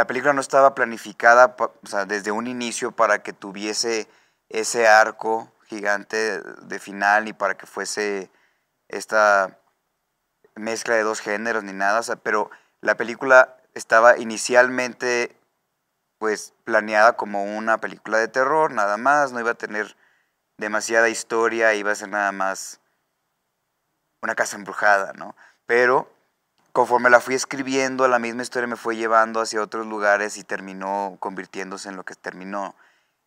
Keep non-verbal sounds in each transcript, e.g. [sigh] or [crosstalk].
la película no estaba planificada desde un inicio para que tuviese ese arco gigante de final y para que fuese esta mezcla de dos géneros ni nada, pero la película estaba inicialmente pues planeada como una película de terror, nada más, no iba a tener demasiada historia, iba a ser nada más una casa embrujada, ¿no? Pero conforme la fui escribiendo, la misma historia me fue llevando hacia otros lugares y terminó convirtiéndose en lo que terminó.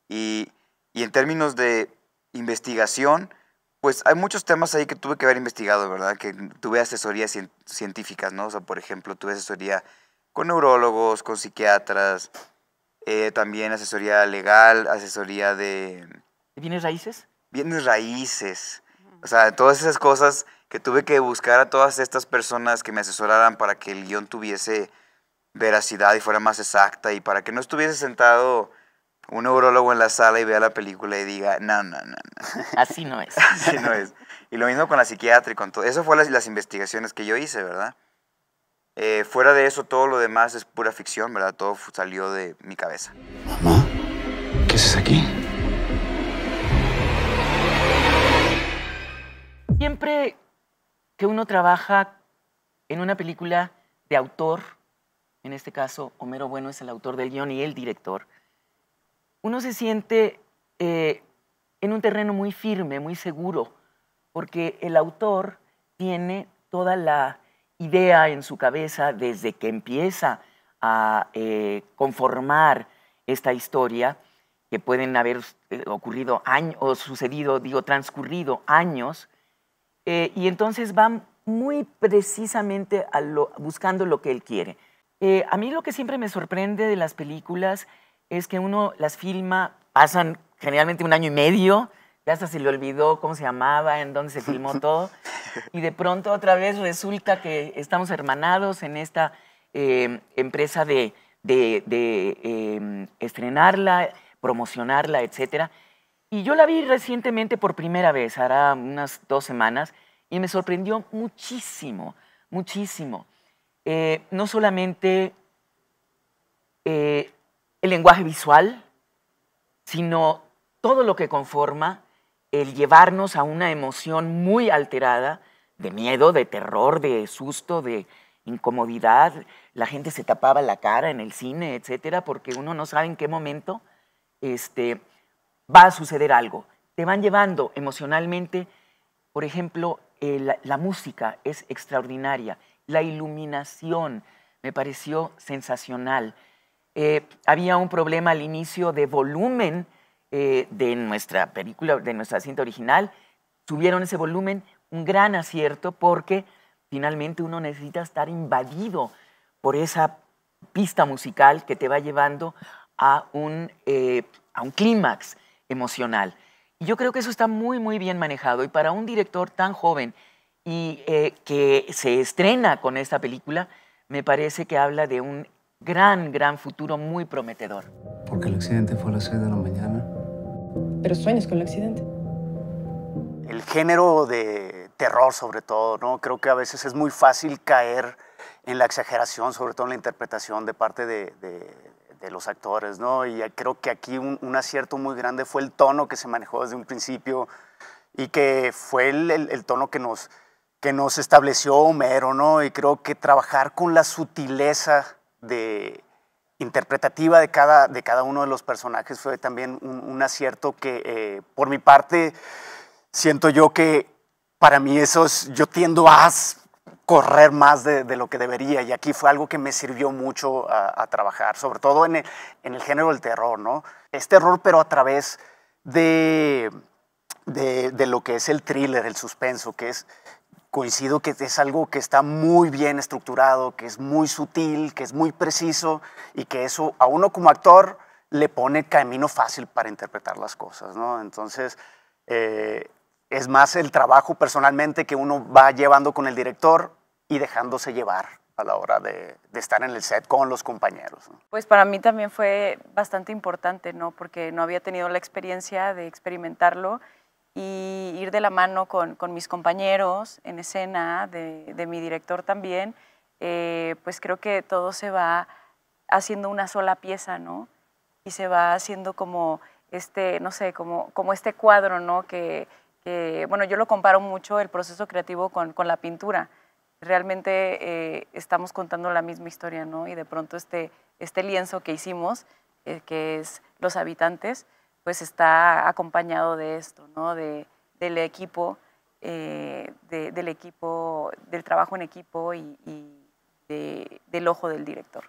Y, en términos de investigación, pues hay muchos temas ahí que tuve que haber investigado, ¿verdad? Que tuve asesorías científicas, ¿no? O sea, por ejemplo, tuve asesoría con neurólogos, con psiquiatras, eh, también asesoría legal, asesoría de... ¿Bienes raíces? Bienes raíces. O sea, todas esas cosas que tuve que buscar a todas estas personas que me asesoraran para que el guión tuviese veracidad y fuera más exacta y para que no estuviese sentado un neurólogo en la sala y vea la película y diga, no, no, no. [laughs] Así no es. [laughs] Así no es. Y lo mismo con la psiquiatra y con todo. Eso fue las, investigaciones que yo hice, ¿verdad? Eh, fuera de eso, todo lo demás es pura ficción, ¿verdad? Todo salió de mi cabeza. Mamá, ¿qué haces aquí? Siempre que uno trabaja en una película de autor, en este caso Homero Bueno es el autor del guión y el director, uno se siente eh, en un terreno muy firme, muy seguro, porque el autor tiene toda la idea en su cabeza desde que empieza a eh, conformar esta historia, que pueden haber eh, ocurrido años, o sucedido, digo, transcurrido años, eh, y entonces va muy precisamente buscando lo que él quiere. Eh, a mí lo que siempre me sorprende de las películas es que uno las filma, pasan generalmente un año y medio, ya hasta se le olvidó cómo se llamaba, en dónde se filmó [laughs] todo, y de pronto otra vez resulta que estamos hermanados en esta eh, empresa de, de em, estrenarla, promocionarla, etcétera. Y yo la vi recientemente por primera vez, hará unas dos semanas, y me sorprendió muchísimo, muchísimo. Eh, no solamente eh, el lenguaje visual, sino todo lo que conforma el llevarnos a una emoción muy alterada, de miedo, de terror, de susto, de incomodidad. La gente se tapaba la cara en el cine, etcétera, porque uno no sabe en qué momento este, va a suceder algo. Te van llevando emocionalmente. Por ejemplo, la, música es extraordinaria. La iluminación me pareció sensacional. Eh, había un problema al inicio de volumen eh, de nuestra película, de nuestra cinta original. Subieron ese volumen, un gran acierto, porque finalmente uno necesita estar invadido por esa pista musical que te va llevando a un, eh, a un clímax emocional. Y yo creo que eso está muy, muy bien manejado. Y para un director tan joven y eh, que se estrena con esta película, me parece que habla de un gran, gran futuro muy prometedor. Porque el accidente fue a las 6 de la mañana. Pero sueñas con el accidente. El género de terror, sobre todo, ¿no? Creo que a veces es muy fácil caer en la exageración, sobre todo en la interpretación de parte de de los actores, ¿no? Y creo que aquí un, acierto muy grande fue el tono que se manejó desde un principio y que fue el, tono que nos, que nos estableció Homero, ¿no? Y creo que trabajar con la sutileza de, interpretativa de cada, de cada uno de los personajes fue también un, acierto que, eh, por mi parte, siento yo que para mí eso es, yo tiendo a correr más de, lo que debería y aquí fue algo que me sirvió mucho a, trabajar, sobre todo en el, género del terror, ¿no? Es terror pero a través de, de, lo que es el thriller, el suspenso, que es, coincido que es algo que está muy bien estructurado, que es muy sutil, que es muy preciso y que eso a uno como actor le pone camino fácil para interpretar las cosas, ¿no? Entonces... Eh, es más el trabajo personalmente que uno va llevando con el director y dejándose llevar a la hora de, estar en el set con los compañeros. Pues para mí también fue bastante importante, ¿no? Porque no había tenido la experiencia de experimentarlo y ir de la mano con, mis compañeros en escena, de, mi director también, eh, pues creo que todo se va haciendo una sola pieza, ¿no? Y se va haciendo como este, no sé, como, como este cuadro, ¿no? Que, eh, bueno, yo lo comparo mucho el proceso creativo con, la pintura. Realmente eh, estamos contando la misma historia, ¿no? Y de pronto este, este lienzo que hicimos, eh, que es Los Habitantes, pues está acompañado de esto, ¿no? del equipo, del trabajo en equipo y, del ojo del director.